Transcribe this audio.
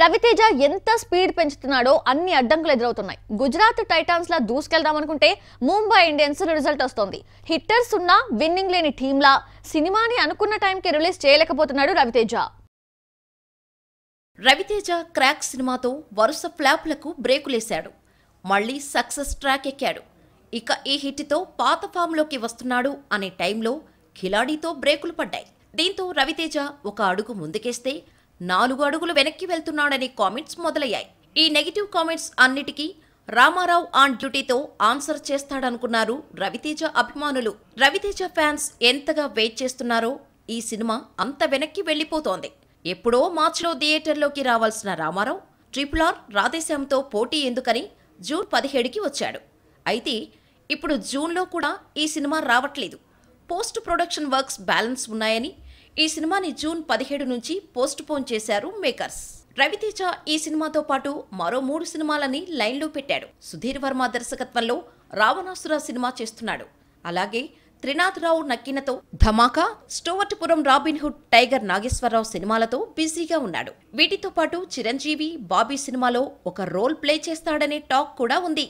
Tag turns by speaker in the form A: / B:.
A: రవితేజ ఎంత స్పీడ్ పెంచుతున్నాడో అన్ని అడ్డంకులు ఎదురవుతున్నాయి గుజరాత్ టైటాన్స్ లా దూసుకెళ్దామనుకుంటే ముంబై ఇండియన్స్ రిజల్ట్ వస్తోంది హిట్టర్స్ ఉన్న విన్నింగ్ లేని టీంలా సినిమాని అనుకున్న టైంకి రిలీజ్ చేయలేకపోతున్నాడు రవితేజ
B: రవితేజ క్రాక్ సినిమాతో వరుస ఫ్లాప్లకు బ్రేకులేశాడు మళ్లీ సక్సెస్ ట్రాక్ ఎక్కాడు ఇక ఈ హిట్తో పాత ఫామ్లోకి వస్తున్నాడు అనే టైంలో ఖిలాడీతో బ్రేకులు పడ్డాయి దీంతో రవితేజ ఒక అడుగు ముందుకేస్తే నాలుగు అడుగులు వెనక్కి వెళ్తున్నాడని కామెంట్స్ మొదలయ్యాయి ఈ నెగిటివ్ కామెంట్స్ అన్నిటికీ రామారావు ఆన్ డ్యూటీతో ఆన్సర్ చేస్తాడనుకున్నారు రవితేజ అభిమానులు రవితేజ ఫ్యాన్స్ ఎంతగా వెయిట్ చేస్తున్నారో ఈ సినిమా అంత వెనక్కి వెళ్ళిపోతోంది ఎప్పుడో మార్చిలో థియేటర్లోకి రావాల్సిన రామారావు ట్రిపుల్ ఆర్ రాధేశ్యామ్తో పోటీ ఎందుకని జూన్ పదిహేడుకి వచ్చాడు అయితే ఇప్పుడు జూన్లో కూడా ఈ సినిమా రావట్లేదు పోస్ట్ ప్రొడక్షన్ వర్క్స్ బ్యాలెన్స్ ఉన్నాయని ఈ సినిమాని జూన్ పదిహేడు నుంచి పోస్ట్ పోన్ చేశారు మేకర్స్ రవితేజ ఈ సినిమాతో పాటు మరో మూడు సినిమాలని లైన్లో పెట్టాడు సుధీర్ వర్మ దర్శకత్వంలో రావణాసుర సినిమా చేస్తున్నాడు అలాగే రావు నక్కినతో ధమాకా స్టోవర్ట్పురం రాబిన్హుడ్ టైగర్ నాగేశ్వరరావు సినిమాలతో బిజీగా ఉన్నాడు వీటితో పాటు చిరంజీవి బాబీ సినిమాలో ఒక రోల్ ప్లే చేస్తాడనే టాక్ కూడా ఉంది